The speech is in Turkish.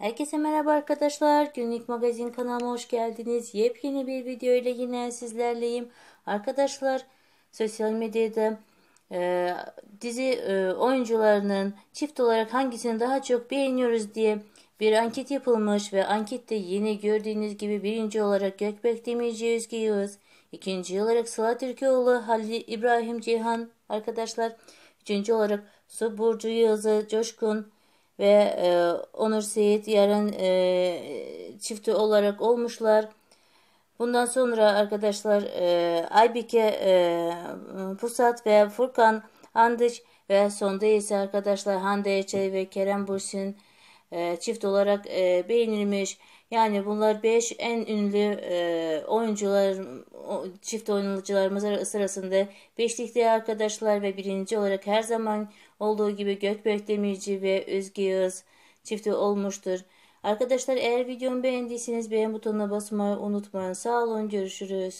Herkese merhaba arkadaşlar. Günlük magazin kanalıma hoş geldiniz. Yepyeni bir video ile yine sizlerleyim. Arkadaşlar sosyal medyada e, dizi e, oyuncularının çift olarak hangisini daha çok beğeniyoruz diye bir anket yapılmış ve ankette yine gördüğünüz gibi birinci olarak Gökbek Demirci Özge Yağız, ikinci olarak Sıla Türkoğlu, Halil İbrahim Cihan arkadaşlar, üçüncü olarak Su Burcu Yağız'ı Coşkun, ve e, Onur Seyit yarın e, çifti olarak olmuşlar. Bundan sonra arkadaşlar e, Aybike e, Pusat ve Furkan Andıç ve sonda ise arkadaşlar Hande Eçey ve Kerem Bursin e, çift olarak e, beğenilmiş. Yani bunlar 5 en ünlü e, oyuncular, çift oyuncularımız sırasında beşlikte arkadaşlar ve birinci olarak her zaman olduğu gibi Gökberk Demirci ve Özge Yağız çifti olmuştur. Arkadaşlar eğer videomu beğendiyseniz beğen butonuna basmayı unutmayın. Sağ olun görüşürüz.